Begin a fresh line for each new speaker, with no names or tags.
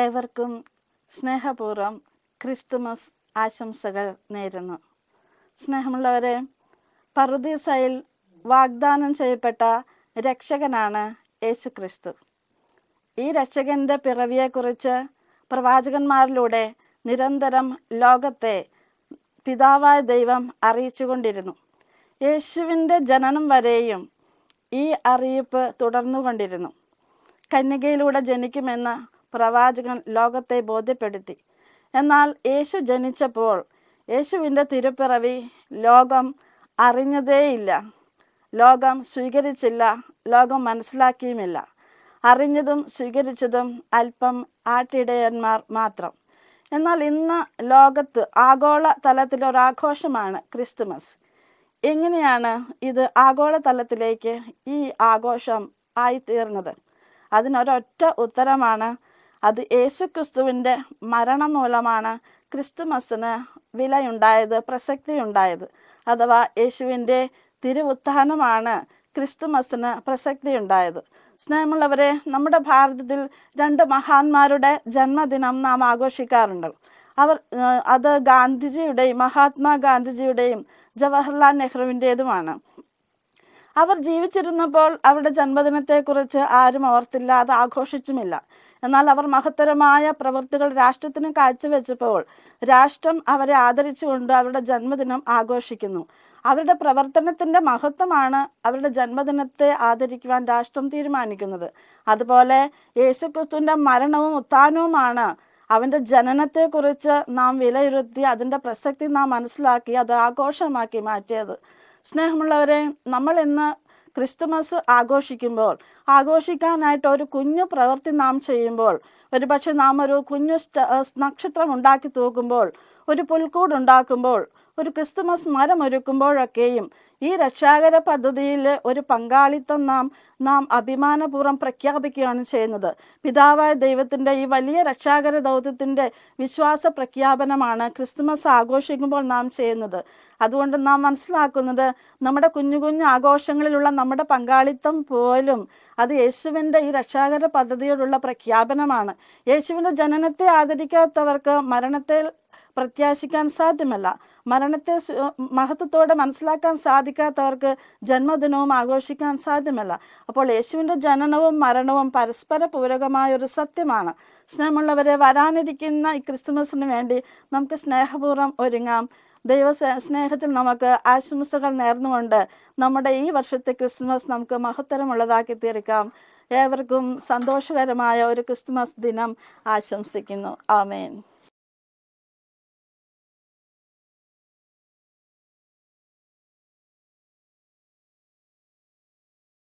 ഏവർക്കും സ്നേഹപൂർവ്വം ക്രിസ്തുമസ് ആശംസകൾ നേരുന്നു സ്നേഹമുള്ളവരെ പറുദീസയിൽ വാഗ്ദാനം ചെയ്യപ്പെട്ട രക്ഷകനാണ് യേശു ക്രിസ്തു ഈ രക്ഷകൻ്റെ പിറവിയെക്കുറിച്ച് പ്രവാചകന്മാരിലൂടെ നിരന്തരം ലോകത്തെ പിതാവായ ദൈവം അറിയിച്ചുകൊണ്ടിരുന്നു യേശുവിൻ്റെ ജനനം വരെയും ഈ അറിയിപ്പ് തുടർന്നുകൊണ്ടിരുന്നു കന്യകയിലൂടെ ജനിക്കുമെന്ന പ്രവാചകൻ ലോകത്തെ ബോധ്യപ്പെടുത്തി എന്നാൽ യേശു ജനിച്ചപ്പോൾ യേശുവിൻ്റെ തിരുപ്പിറവി ലോകം അറിഞ്ഞതേയില്ല ലോകം സ്വീകരിച്ചില്ല ലോകം മനസ്സിലാക്കിയുമില്ല അറിഞ്ഞതും സ്വീകരിച്ചതും അല്പം ആട്ടിടയന്മാർ മാത്രം എന്നാൽ ഇന്ന് ലോകത്ത് ആഗോള തലത്തിലൊരാഘോഷമാണ് ക്രിസ്തുമസ് എങ്ങനെയാണ് ഇത് ആഗോള തലത്തിലേക്ക് ഈ ആഘോഷം ആയിത്തീർന്നത് അതിനൊരൊറ്റ ഉത്തരമാണ് അത് ക്രിസ്തുവിൻ്റെ മരണം മൂലമാണ് ക്രിസ്തുമസിന് വിലയുണ്ടായത് പ്രസക്തിയുണ്ടായത് അഥവാ യേശുവിൻ്റെ തിരുവുത്ഥാനമാണ് ക്രിസ്തുമസിന് പ്രസക്തിയുണ്ടായത് സ്നേഹമുള്ളവരെ നമ്മുടെ ഭാരതത്തിൽ രണ്ട് മഹാന്മാരുടെ ജന്മദിനം നാം ആഘോഷിക്കാറുണ്ട് അവർ അത് ഗാന്ധിജിയുടെയും മഹാത്മാഗാന്ധിജിയുടെയും ജവഹർലാൽ നെഹ്റുവിൻ്റേതുമാണ് അവർ ജീവിച്ചിരുന്നപ്പോൾ അവരുടെ ജന്മദിനത്തെക്കുറിച്ച് ആരും ഓർത്തില്ല അത് ആഘോഷിച്ചുമില്ല എന്നാൽ അവർ മഹത്തരമായ പ്രവൃത്തികൾ രാഷ്ട്രത്തിന് കാഴ്ചവെച്ചപ്പോൾ രാഷ്ട്രം അവരെ ആദരിച്ചുകൊണ്ട് അവരുടെ ജന്മദിനം ആഘോഷിക്കുന്നു അവരുടെ പ്രവർത്തനത്തിന്റെ മഹത്വമാണ് അവരുടെ ജന്മദിനത്തെ ആദരിക്കുവാൻ രാഷ്ട്രം തീരുമാനിക്കുന്നത് അതുപോലെ യേശുക്രിസ്തുവിന്റെ മരണവും ഉത്ഥാനവുമാണ് അവന്റെ ജനനത്തെക്കുറിച്ച് നാം വിലയിരുത്തി അതിന്റെ പ്രസക്തി നാം മനസ്സിലാക്കി അത് ആഘോഷമാക്കി മാറ്റിയത് സ്നേഹമുള്ളവരെ നമ്മൾ ഇന്ന് ക്രിസ്തുമസ് ആഘോഷിക്കുമ്പോൾ ആഘോഷിക്കാനായിട്ട് ഒരു കുഞ്ഞു പ്രവൃത്തി നാം ചെയ്യുമ്പോൾ ഒരുപക്ഷെ നാം ഒരു കുഞ്ഞു നക്ഷത്രം ഉണ്ടാക്കി തൂക്കുമ്പോൾ ഒരു പുൽക്കൂട് ഉണ്ടാക്കുമ്പോൾ ഒരു ക്രിസ്തുമസ് മരം ഒരുക്കുമ്പോഴൊക്കെയും ഈ രക്ഷാകര പദ്ധതിയിൽ ഒരു പങ്കാളിത്തം നാം നാം അഭിമാനപൂർവ്വം പ്രഖ്യാപിക്കുകയാണ് ചെയ്യുന്നത് പിതാവായ ദൈവത്തിൻ്റെ ഈ വലിയ രക്ഷാകര ദൗത്യത്തിൻ്റെ വിശ്വാസ പ്രഖ്യാപനമാണ് ക്രിസ്തുമസ് ആഘോഷിക്കുമ്പോൾ നാം ചെയ്യുന്നത് അതുകൊണ്ട് നാം മനസ്സിലാക്കുന്നത് നമ്മുടെ കുഞ്ഞു കുഞ്ഞു ആഘോഷങ്ങളിലുള്ള നമ്മുടെ പങ്കാളിത്തം പോലും അത് യേശുവിൻ്റെ ഈ രക്ഷാകര പദ്ധതിയോടുള്ള പ്രഖ്യാപനമാണ് യേശുവിൻ്റെ ജനനത്തെ ആദരിക്കാത്തവർക്ക് മരണത്തെ പ്രത്യാശിക്കാൻ സാധ്യമല്ല മരണത്തെ മഹത്വത്തോടെ മനസ്സിലാക്കാൻ സാധ്യ സാധിക്കാത്തവർക്ക് ജന്മദിനവും ആഘോഷിക്കാൻ സാധ്യമല്ല അപ്പോൾ യേശുവിൻ്റെ ജനനവും മരണവും പരസ്പര പൂരകമായ ഒരു സത്യമാണ് സ്നേഹമുള്ളവരെ വരാനിരിക്കുന്ന ഈ ക്രിസ്തുമസിന് വേണ്ടി നമുക്ക് സ്നേഹപൂർവ്വം ഒരുങ്ങാം ദൈവ സ്നേഹത്തിൽ നമുക്ക് ആശംസകൾ നേർന്നുകൊണ്ട് നമ്മുടെ ഈ വർഷത്തെ ക്രിസ്മസ് നമുക്ക് മഹത്തരമുള്ളതാക്കി തീർക്കാം ഏവർക്കും സന്തോഷകരമായ ഒരു ക്രിസ്തുമസ് ദിനം ആശംസിക്കുന്നു ആമേൻ